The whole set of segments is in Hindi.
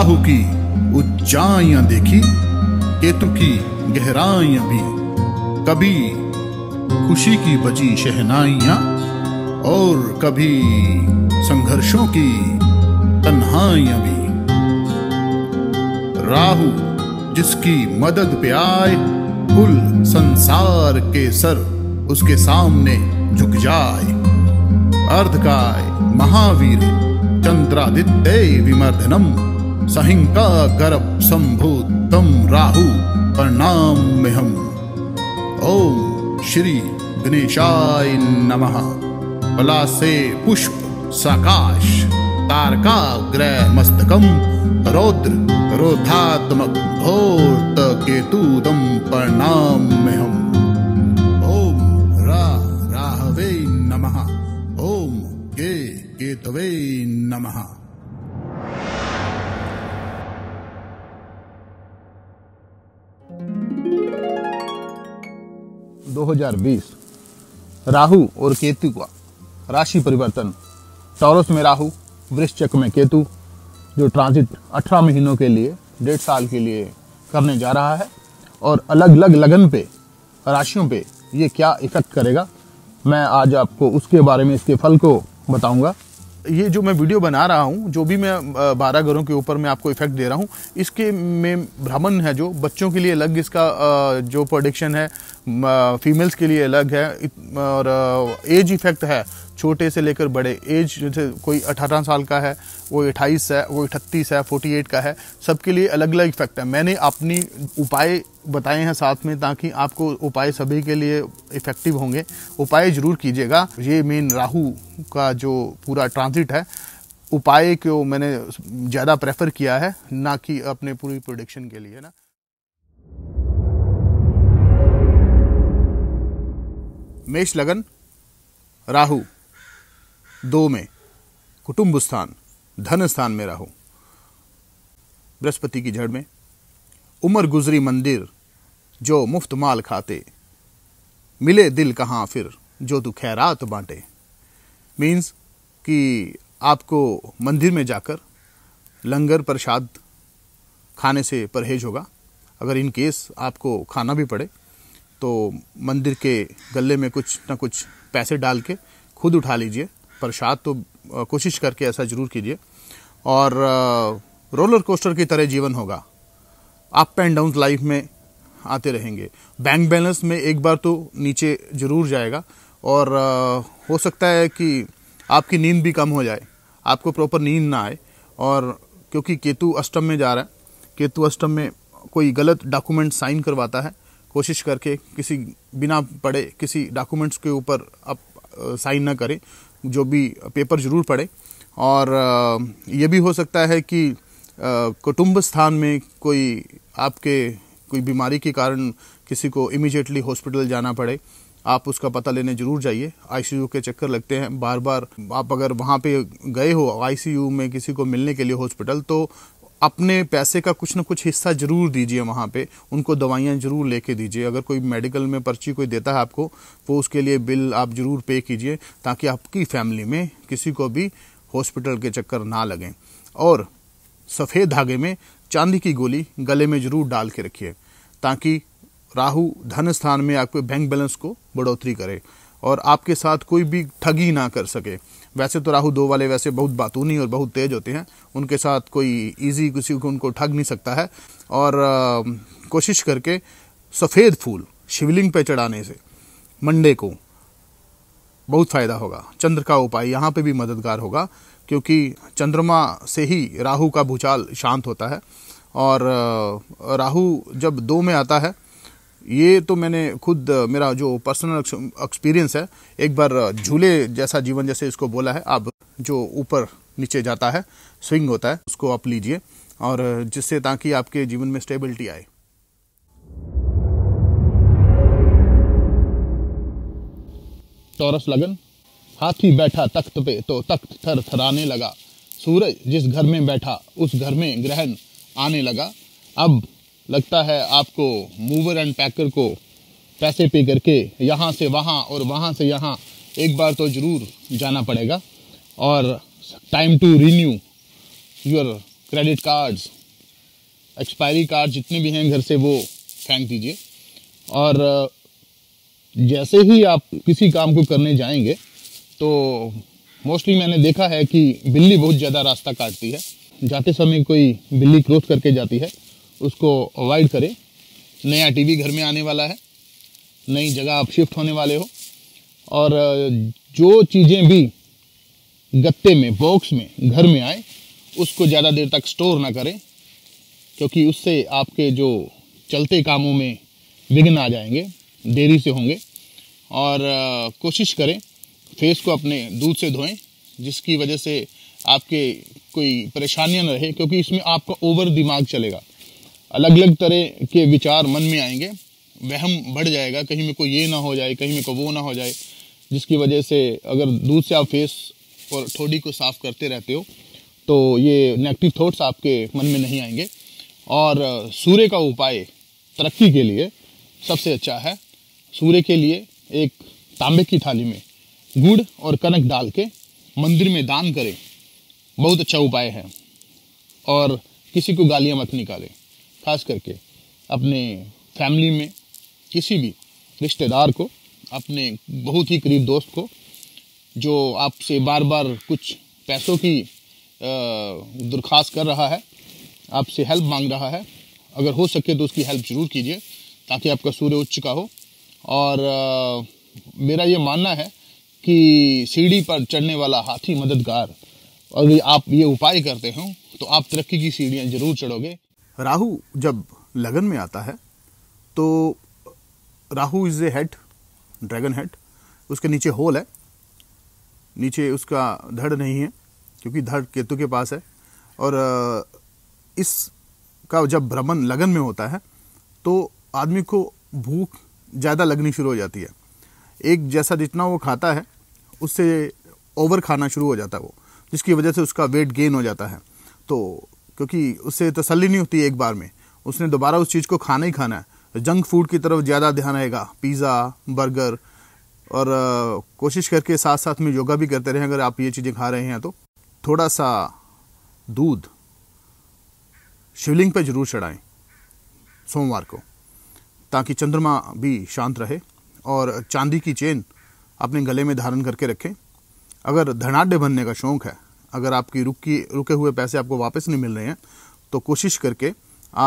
राहु की उच्चाइया देखी केतु की गहराइया भी कभी खुशी की बजी शहनाइया और कभी संघर्षों की तन्हाइया भी राहु जिसकी मदद पे आए कुल संसार के सर उसके सामने झुक जाए अर्धकाय महावीर चंद्रादित्य विमर्धनम सहिंका गर्भ संभूत तम राहु प्रणाम में हम ओम श्री गणेशाय नमः से पुष्प साकाश तारका ग्रह मस्तकम रौद्र रोधात्मक भोत केतुदम प्रणाम में हम ओम रा राहवे नमः ओम के केतवे नमः 2020 राहु और केतु का राशि परिवर्तन टॉरस में राहु वृश्चक में केतु जो ट्रांजिट 18 महीनों के लिए डेढ़ साल के लिए करने जा रहा है और अलग अलग लगन पे राशियों पे ये क्या इफेक्ट करेगा मैं आज आपको उसके बारे में इसके फल को बताऊंगा ये जो मैं वीडियो बना रहा हूँ जो भी मैं बारह घरों के ऊपर मैं आपको इफेक्ट दे रहा हूँ इसके में भ्रमण है जो बच्चों के लिए अलग इसका जो प्रोडिक्शन है फीमेल्स के लिए अलग है और एज इफेक्ट है छोटे से लेकर बड़े एज जैसे कोई 18 साल का है वो 28 है वो 38 है 48 का है सबके लिए अलग अलग इफेक्ट है मैंने अपनी उपाय बताए हैं साथ में ताकि आपको उपाय सभी के लिए इफ़ेक्टिव होंगे उपाय ज़रूर कीजिएगा ये मेन राहु का जो पूरा ट्रांजिट है उपाय को मैंने ज़्यादा प्रेफर किया है ना कि अपने पूरी प्रोडिक्शन के लिए ना मेष लगन राहु दो में कुटुंब स्थान धन स्थान में राहु बृहस्पति की जड़ में उमर गुजरी मंदिर जो मुफ्त माल खाते मिले दिल कहाँ फिर जो तू खैरात बांटे मीन्स कि आपको मंदिर में जाकर लंगर प्रसाद खाने से परहेज होगा अगर इन केस आपको खाना भी पड़े तो मंदिर के गले में कुछ ना कुछ पैसे डाल के खुद उठा लीजिए प्रसाद तो कोशिश करके ऐसा ज़रूर कीजिए और रोलर कोस्टर की तरह जीवन होगा अप एंड डाउन लाइफ में आते रहेंगे बैंक बैलेंस में एक बार तो नीचे ज़रूर जाएगा और हो सकता है कि आपकी नींद भी कम हो जाए आपको प्रॉपर नींद ना आए और क्योंकि केतु अष्टम में जा रहा है केतु अष्टम में कोई गलत डॉक्यूमेंट साइन करवाता है कोशिश करके किसी बिना पढ़े किसी डॉक्यूमेंट्स के ऊपर आप साइन ना करें जो भी पेपर ज़रूर पढ़े और ये भी हो सकता है कि कुटुंब स्थान में कोई आपके कोई बीमारी के कारण किसी को इमीजिएटली हॉस्पिटल जाना पड़े आप उसका पता लेने जरूर जाइए आईसीयू के चक्कर लगते हैं बार बार आप अगर वहाँ पे गए हो आईसीयू में किसी को मिलने के लिए हॉस्पिटल तो अपने पैसे का कुछ ना कुछ हिस्सा जरूर दीजिए वहाँ पे उनको दवाइयाँ जरूर लेके दीजिए अगर कोई मेडिकल में पर्ची कोई देता है आपको वो उसके लिए बिल आप जरूर पे कीजिए ताकि आपकी फैमिली में किसी को भी हॉस्पिटल के चक्कर ना लगें और सफ़ेद धागे में चांदी की गोली गले में जरूर डाल के रखिए ताकि राहु धन स्थान में आपके बैंक बैलेंस को बढ़ोतरी करे और आपके साथ कोई भी ठगी ना कर सके वैसे तो राहु दो वाले वैसे बहुत बातूनी और बहुत तेज होते हैं उनके साथ कोई इजी किसी को उनको ठग नहीं सकता है और आ, कोशिश करके सफ़ेद फूल शिवलिंग पे चढ़ाने से मंडे को बहुत फ़ायदा होगा चंद्र का उपाय यहाँ पे भी मददगार होगा क्योंकि चंद्रमा से ही राहु का भूचाल शांत होता है और राहु जब दो में आता है ये तो मैंने खुद मेरा जो पर्सनल एक्सपीरियंस है एक बार झूले जैसा जीवन जैसे इसको बोला है अब जो ऊपर नीचे जाता है स्विंग होता है उसको आप लीजिए और जिससे ताकि आपके जीवन में स्टेबिलिटी आए टॉरस लगन हाथी बैठा तख्त पे तो तख्त थर थराने लगा सूरज जिस घर में बैठा उस घर में ग्रहण आने लगा अब लगता है आपको मूवर एंड पैकर को पैसे पे करके यहाँ से वहाँ और वहाँ से यहाँ एक बार तो ज़रूर जाना पड़ेगा और time to renew your credit cards expiry card जितने भी हैं घर से वो फेंक दीजिए और जैसे ही आप किसी काम को करने जाएंगे तो मोस्टली मैंने देखा है कि बिल्ली बहुत ज़्यादा रास्ता काटती है जाते समय कोई बिल्ली क्रॉस करके जाती है उसको अवॉइड करें नया टीवी घर में आने वाला है नई जगह आप शिफ्ट होने वाले हो और जो चीज़ें भी गत्ते में बॉक्स में घर में आए उसको ज़्यादा देर तक स्टोर ना करें क्योंकि उससे आपके जो चलते कामों में विघ्न आ जाएंगे देरी से होंगे और कोशिश करें फेस को अपने दूध से धोएं जिसकी वजह से आपके कोई परेशानियां न रहे क्योंकि इसमें आपका ओवर दिमाग चलेगा अलग अलग तरह के विचार मन में आएंगे वहम बढ़ जाएगा कहीं मेरे को ये ना हो जाए कहीं मेरे को वो ना हो जाए जिसकी वजह से अगर दूध से आप फेस और ठोडी को साफ करते रहते हो तो ये नेगेटिव थॉट्स आपके मन में नहीं आएंगे और सूर्य का उपाय तरक्की के लिए सबसे अच्छा है सूर्य के लिए एक तांबे की थाली में गुड़ और कनक डाल के मंदिर में दान करें बहुत अच्छा उपाय है और किसी को गालियाँ मत निकालें खास करके अपने फैमिली में किसी भी रिश्तेदार को अपने बहुत ही करीब दोस्त को जो आपसे बार बार कुछ पैसों की दरख्वास्त कर रहा है आपसे हेल्प मांग रहा है अगर हो सके तो उसकी हेल्प ज़रूर कीजिए ताकि आपका सूर्य उच्च का हो और आ, मेरा ये मानना है कि सीढ़ी पर चढ़ने वाला हाथी मददगार अगर आप ये उपाय करते हो तो आप तरक्की की सीढ़ियां जरूर चढ़ोगे राहु जब लगन में आता है तो Rahu is a head dragon head उसके नीचे होल है नीचे उसका धड़ नहीं है क्योंकि धड़ केतु के पास है और इस का जब भ्रमण लगन में होता है तो आदमी को भूख ज़्यादा लगनी शुरू हो जाती है एक जैसा जितना वो खाता है उससे ओवर खाना शुरू हो जाता है वो जिसकी वजह से उसका वेट गेन हो जाता है तो क्योंकि उससे तसली नहीं होती एक बार में उसने दोबारा उस चीज़ को खाना ही खाना है जंक फूड की तरफ ज़्यादा ध्यान रहेगा पिज़्ज़ा बर्गर और कोशिश करके साथ साथ में योगा भी करते रहें अगर आप ये चीज़ें खा रहे हैं तो थोड़ा सा दूध शिवलिंग पर जरूर चढ़ाएं सोमवार को ताकि चंद्रमा भी शांत रहे और चांदी की चेन अपने गले में धारण करके रखें अगर धनाढ़ बनने का शौक़ है अगर आपकी रुकी रुके हुए पैसे आपको वापस नहीं मिल रहे हैं तो कोशिश करके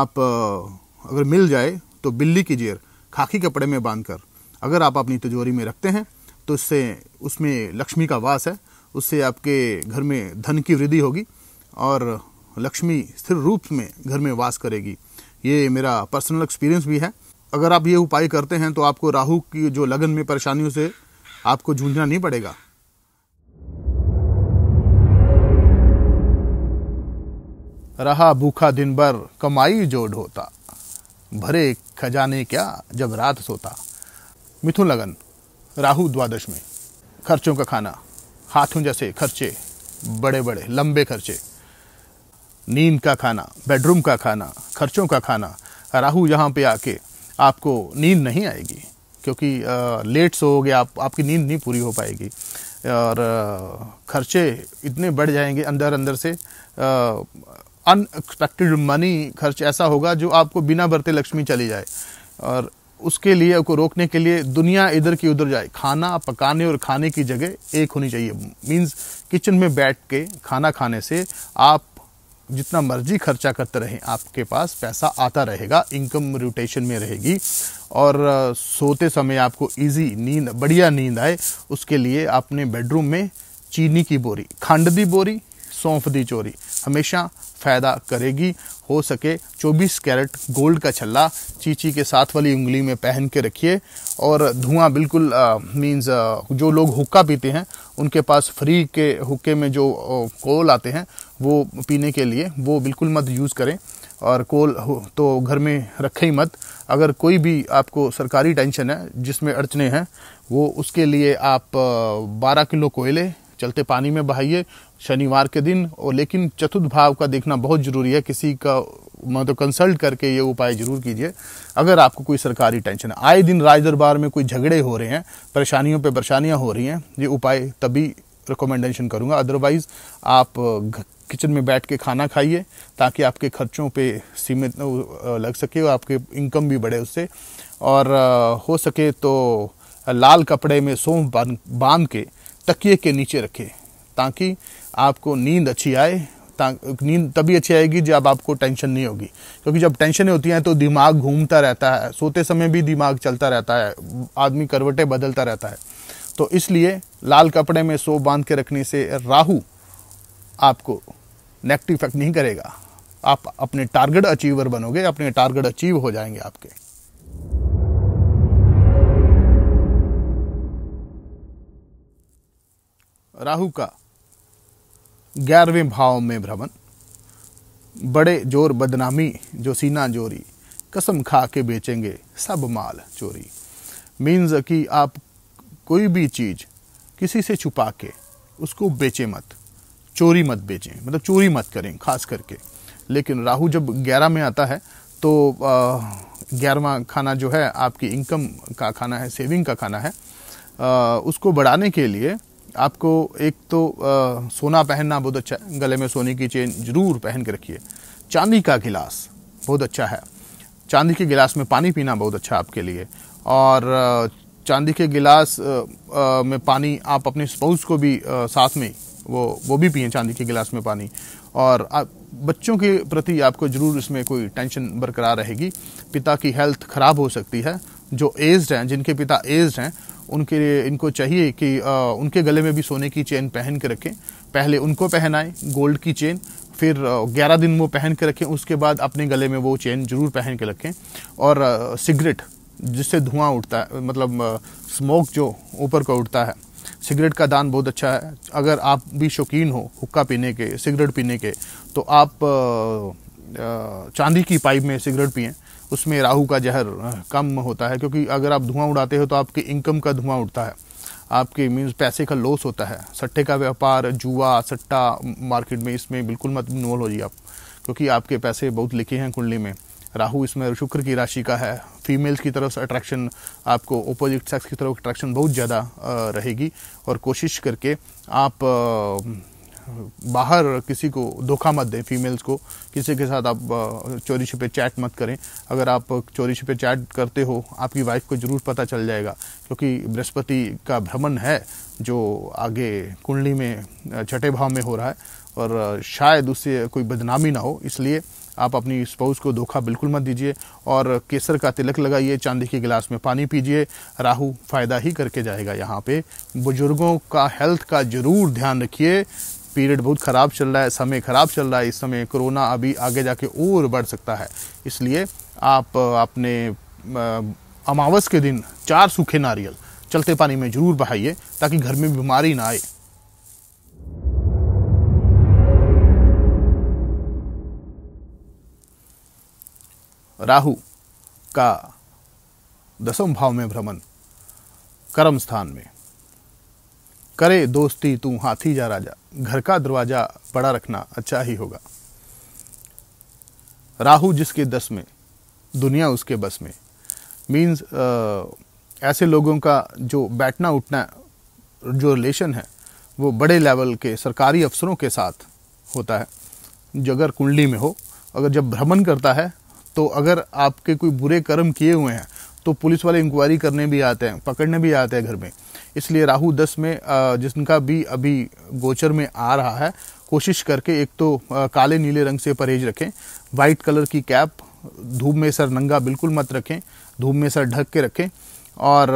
आप अगर मिल जाए तो बिल्ली की जेर खाकी कपड़े में बांध कर अगर आप अपनी तिजोरी में रखते हैं तो इससे उसमें लक्ष्मी का वास है उससे आपके घर में धन की वृद्धि होगी और लक्ष्मी स्थिर रूप में घर में वास करेगी ये मेरा पर्सनल एक्सपीरियंस भी है अगर आप ये उपाय करते हैं तो आपको राहु की जो लगन में परेशानियों से आपको जूझना नहीं पड़ेगा रहा भूखा दिन भर कमाई जोड़ होता भरे खजाने क्या जब रात सोता मिथुन लगन राहु द्वादश में खर्चों का खाना हाथों जैसे खर्चे बड़े बड़े लंबे खर्चे नींद का खाना बेडरूम का खाना खर्चों का खाना राहु यहाँ पे आके आपको नींद नहीं आएगी क्योंकि लेट सो गया आप, आपकी नींद नहीं पूरी हो पाएगी और खर्चे इतने बढ़ जाएंगे अंदर अंदर से अनएक्सपेक्टेड मनी खर्च ऐसा होगा जो आपको बिना बरते लक्ष्मी चली जाए और उसके लिए आपको रोकने के लिए दुनिया इधर की उधर जाए खाना पकाने और खाने की जगह एक होनी चाहिए मींस किचन में बैठ के खाना खाने से आप जितना मर्जी खर्चा करते रहें आपके पास पैसा आता रहेगा इनकम रोटेशन में रहेगी और सोते समय आपको इजी नींद बढ़िया नींद आए उसके लिए आपने बेडरूम में चीनी की बोरी खंड दी बोरी सौंफ दी चोरी हमेशा फ़ायदा करेगी हो सके 24 कैरेट गोल्ड का छल्ला चीची के साथ वाली उंगली में पहन के रखिए और धुआं बिल्कुल मींस जो लोग हुक्का पीते हैं उनके पास फ्री के हुक्के में जो कोल आते हैं वो पीने के लिए वो बिल्कुल मत यूज़ करें और कोल तो घर में रखें ही मत अगर कोई भी आपको सरकारी टेंशन है जिसमें अड़चने हैं वो उसके लिए आप 12 किलो कोयले चलते पानी में बहाइए शनिवार के दिन और लेकिन चतुर्थ भाव का देखना बहुत ज़रूरी है किसी का मतलब कंसल्ट करके ये उपाय जरूर कीजिए अगर आपको कोई सरकारी टेंशन है आए दिन राज दरबार में कोई झगड़े हो रहे हैं परेशानियों पे परेशानियां हो रही हैं ये उपाय तभी रिकमेंडेशन करूँगा अदरवाइज़ आप किचन में बैठ के खाना खाइए ताकि आपके खर्चों पे सीमित लग सके और आपके इनकम भी बढ़े उससे और हो सके तो लाल कपड़े में सोम बांध के तकिए के नीचे रखें ताकि आपको नींद अच्छी आए नींद तभी अच्छी आएगी जब आपको टेंशन नहीं होगी क्योंकि जब टेंशन होती है तो दिमाग घूमता रहता है सोते समय भी दिमाग चलता रहता है आदमी करवटें बदलता रहता है तो इसलिए लाल कपड़े में सो बांध के रखने से राहु आपको नेगेटिव इफेक्ट नहीं करेगा आप अपने टारगेट अचीवर बनोगे अपने टारगेट अचीव हो जाएंगे आपके राहु का ग्यारहवें भाव में भ्रमण बड़े जोर बदनामी जो सीना जोरी कसम खा के बेचेंगे सब माल चोरी मीन्स कि आप कोई भी चीज़ किसी से छुपा के उसको बेचे मत चोरी मत बेचें मतलब चोरी मत करें खास करके लेकिन राहु जब ग्यारह में आता है तो ग्यारहवा खाना जो है आपकी इनकम का खाना है सेविंग का खाना है आ, उसको बढ़ाने के लिए आपको एक तो आ, सोना पहनना बहुत अच्छा है गले में सोने की चेन ज़रूर पहन के रखिए चांदी का गिलास बहुत अच्छा है चांदी के गिलास में पानी पीना बहुत अच्छा आपके लिए और चांदी के गिलास में पानी आप अपने स्पाउस को भी साथ में वो वो भी पिए चांदी के गिलास में पानी और आप बच्चों के प्रति आपको ज़रूर इसमें कोई टेंशन बरकरार रहेगी पिता की हेल्थ ख़राब हो सकती है जो एज्ड हैं जिनके पिता एज्ड हैं उनके लिए इनको चाहिए कि आ, उनके गले में भी सोने की चेन पहन के रखें पहले उनको पहनाएं गोल्ड की चेन फिर 11 दिन वो पहन के रखें उसके बाद अपने गले में वो चेन जरूर पहन के रखें और सिगरेट जिससे धुआं उठता है मतलब स्मोक जो ऊपर का उठता है सिगरेट का दान बहुत अच्छा है अगर आप भी शौकीन हो हुक्का पीने के सिगरेट पीने के तो आप चांदी की पाइप में सिगरेट पिएं उसमें राहु का जहर कम होता है क्योंकि अगर आप धुआं उड़ाते हो तो आपकी इनकम का धुआं उड़ता है आपके मीन्स पैसे का लॉस होता है सट्टे का व्यापार जुआ सट्टा मार्केट में इसमें बिल्कुल मत इन्वॉल्व हो जाइए आप क्योंकि आपके पैसे बहुत लिखे हैं कुंडली में राहु इसमें शुक्र की राशि का है फीमेल्स की तरफ से अट्रैक्शन आपको ओपोजिट सेक्स की तरफ अट्रैक्शन बहुत ज़्यादा रहेगी और कोशिश करके आप बाहर किसी को धोखा मत दें फीमेल्स को किसी के साथ आप चोरी छुपे चैट मत करें अगर आप चोरी छुपे चैट करते हो आपकी वाइफ को ज़रूर पता चल जाएगा क्योंकि बृहस्पति का भ्रमण है जो आगे कुंडली में छठे भाव में हो रहा है और शायद उससे कोई बदनामी ना हो इसलिए आप अपनी स्पाउस को धोखा बिल्कुल मत दीजिए और केसर का तिलक लगाइए चांदी के गिलास में पानी पीजिए राहु फ़ायदा ही करके जाएगा यहाँ पे बुजुर्गों का हेल्थ का ज़रूर ध्यान रखिए पीरियड बहुत ख़राब चल रहा है समय ख़राब चल रहा है इस समय कोरोना अभी आगे जाके और बढ़ सकता है इसलिए आप अपने अमावस के दिन चार सूखे नारियल चलते पानी में ज़रूर बहाइए ताकि घर में बीमारी ना आए राहु का दसम भाव में भ्रमण कर्म स्थान में करे दोस्ती तू हाथी जा राजा घर का दरवाज़ा बड़ा रखना अच्छा ही होगा राहु जिसके दस में दुनिया उसके बस में मीन्स ऐसे लोगों का जो बैठना उठना जो रिलेशन है वो बड़े लेवल के सरकारी अफसरों के साथ होता है जो अगर कुंडली में हो अगर जब भ्रमण करता है तो अगर आपके कोई बुरे कर्म किए हुए हैं तो पुलिस वाले इंक्वायरी करने भी आते हैं पकड़ने भी आते हैं घर में इसलिए राहु दस में जिनका भी अभी गोचर में आ रहा है कोशिश करके एक तो काले नीले रंग से परहेज रखें वाइट कलर की कैप धूप में सर नंगा बिल्कुल मत रखें धूप में सर ढक के रखें और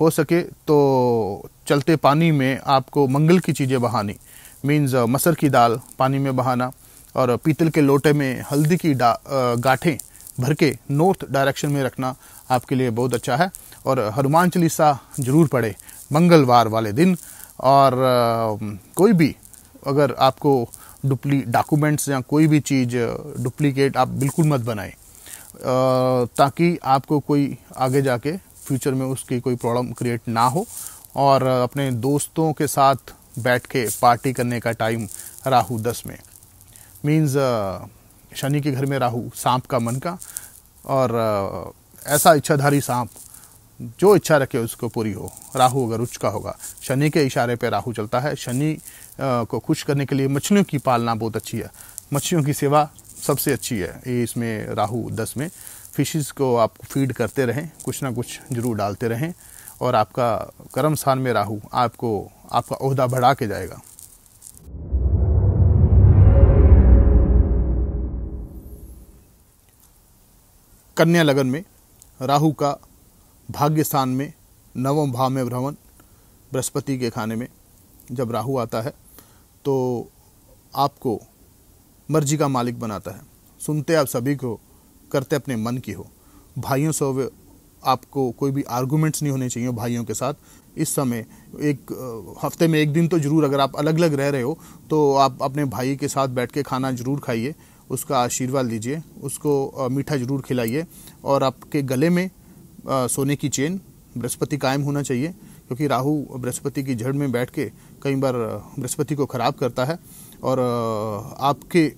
हो सके तो चलते पानी में आपको मंगल की चीज़ें बहानी मीन्स मसर की दाल पानी में बहाना और पीतल के लोटे में हल्दी की गाठें भर के नॉर्थ डायरेक्शन में रखना आपके लिए बहुत अच्छा है और हनुमान चालीसा ज़रूर पढ़े मंगलवार वाले दिन और कोई भी अगर आपको डुप्ली डॉक्यूमेंट्स या कोई भी चीज़ डुप्लीकेट आप बिल्कुल मत बनाएं ताकि आपको कोई आगे जाके फ्यूचर में उसकी कोई प्रॉब्लम क्रिएट ना हो और अपने दोस्तों के साथ बैठ के पार्टी करने का टाइम राहु दस में मीन्स शनि के घर में राहु सांप का मन का और ऐसा इच्छाधारी सांप जो इच्छा रखे उसको पूरी हो राहु अगर उच्च का होगा शनि के इशारे पर राहु चलता है शनि को खुश करने के लिए मछलियों की पालना बहुत अच्छी है मछलियों की सेवा सबसे अच्छी है ये इसमें राहु दस में फिशेस को आप फीड करते रहें कुछ ना कुछ जरूर डालते रहें और आपका कर्म स्थान में राहु आपको आपका अहदा बढ़ा के जाएगा कन्या लगन में राहु का भाग्य स्थान में नवम भाव में भ्रमण बृहस्पति के खाने में जब राहु आता है तो आपको मर्जी का मालिक बनाता है सुनते आप सभी को करते अपने मन की हो भाइयों से आपको कोई भी आर्गूमेंट्स नहीं होने चाहिए भाइयों के साथ इस समय एक हफ्ते में एक दिन तो जरूर अगर आप अलग अलग रह रहे हो तो आप अपने भाई के साथ बैठ के खाना जरूर खाइए उसका आशीर्वाद लीजिए उसको मीठा जरूर खिलाइए और आपके गले में सोने की चेन बृहस्पति कायम होना चाहिए क्योंकि राहु बृहस्पति की जड़ में बैठ के कई बार बृहस्पति को ख़राब करता है और आपके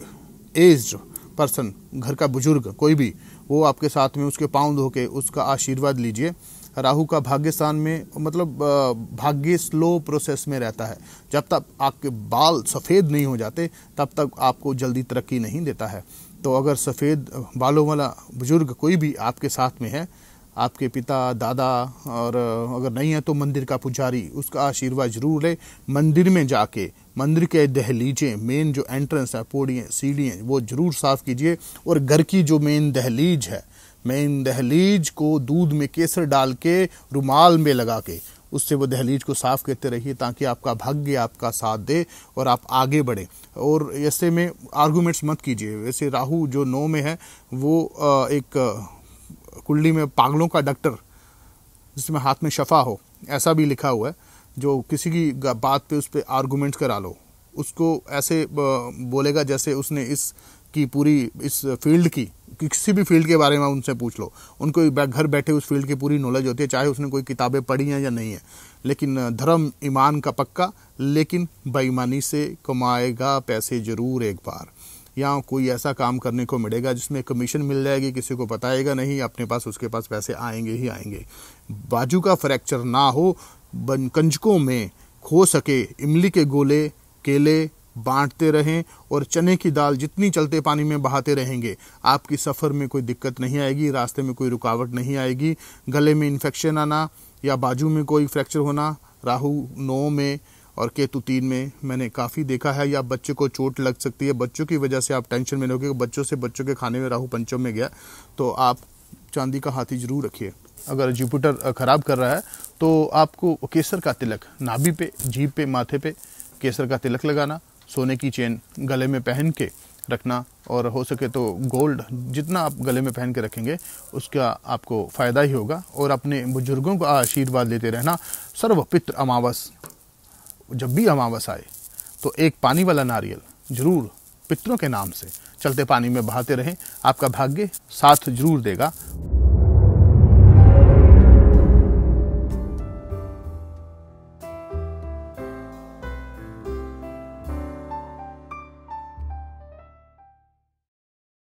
एज पर्सन घर का बुजुर्ग कोई भी वो आपके साथ में उसके पाँव धो के उसका आशीर्वाद लीजिए राहु का भाग्य स्थान में मतलब भाग्य स्लो प्रोसेस में रहता है जब तक आपके बाल सफ़ेद नहीं हो जाते तब तक आपको जल्दी तरक्की नहीं देता है तो अगर सफ़ेद बालों वाला बुजुर्ग कोई भी आपके साथ में है आपके पिता दादा और अगर नहीं है तो मंदिर का पुजारी उसका आशीर्वाद जरूर ले मंदिर में जाके मंदिर के दहलीजें मेन जो एंट्रेंस है पौड़ियाँ सीढ़ियाँ वो ज़रूर साफ़ कीजिए और घर की जो मेन दहलीज है मेन दहलीज को दूध में केसर डाल के रुमाल में लगा के उससे वो दहलीज को साफ़ करते रहिए ताकि आपका भाग्य आपका साथ दे और आप आगे बढ़े और ऐसे में आर्गूमेंट्स मत कीजिए वैसे राहु जो नौ में है वो एक कुंडली में पागलों का डॉक्टर जिसमें हाथ में शफा हो ऐसा भी लिखा हुआ है जो किसी की बात पे उस पर आर्गूमेंट्स करा लो उसको ऐसे बोलेगा जैसे उसने इस की पूरी इस फील्ड की किसी भी फील्ड के बारे में उनसे पूछ लो उनको घर बैठे उस फील्ड की पूरी नॉलेज होती है चाहे उसने कोई किताबें पढ़ी हैं या नहीं है लेकिन धर्म ईमान का पक्का लेकिन बेईमानी से कमाएगा पैसे ज़रूर एक बार या कोई ऐसा काम करने को मिलेगा जिसमें कमीशन मिल जाएगी किसी को बताएगा नहीं अपने पास उसके पास पैसे आएंगे ही आएंगे बाजू का फ्रैक्चर ना हो कंजकों में खो सके इमली के गोले केले बांटते रहें और चने की दाल जितनी चलते पानी में बहाते रहेंगे आपकी सफ़र में कोई दिक्कत नहीं आएगी रास्ते में कोई रुकावट नहीं आएगी गले में इन्फेक्शन आना या बाजू में कोई फ्रैक्चर होना राहु नौ में और केतु तीन में मैंने काफ़ी देखा है या बच्चे को चोट लग सकती है बच्चों की वजह से आप टेंशन में रहोगे बच्चों से बच्चों के खाने में राहु पंचम में गया तो आप चांदी का हाथी ज़रूर रखिए अगर जुपिटर ख़राब कर रहा है तो आपको केसर का तिलक नाभि पे जीप पे माथे पे केसर का तिलक लगाना सोने की चेन गले में पहन के रखना और हो सके तो गोल्ड जितना आप गले में पहन के रखेंगे उसका आपको फ़ायदा ही होगा और अपने बुज़ुर्गों का आशीर्वाद लेते रहना पित्र अमावस जब भी अमावस आए तो एक पानी वाला नारियल जरूर पितरों के नाम से चलते पानी में बहाते रहें आपका भाग्य साथ जरूर देगा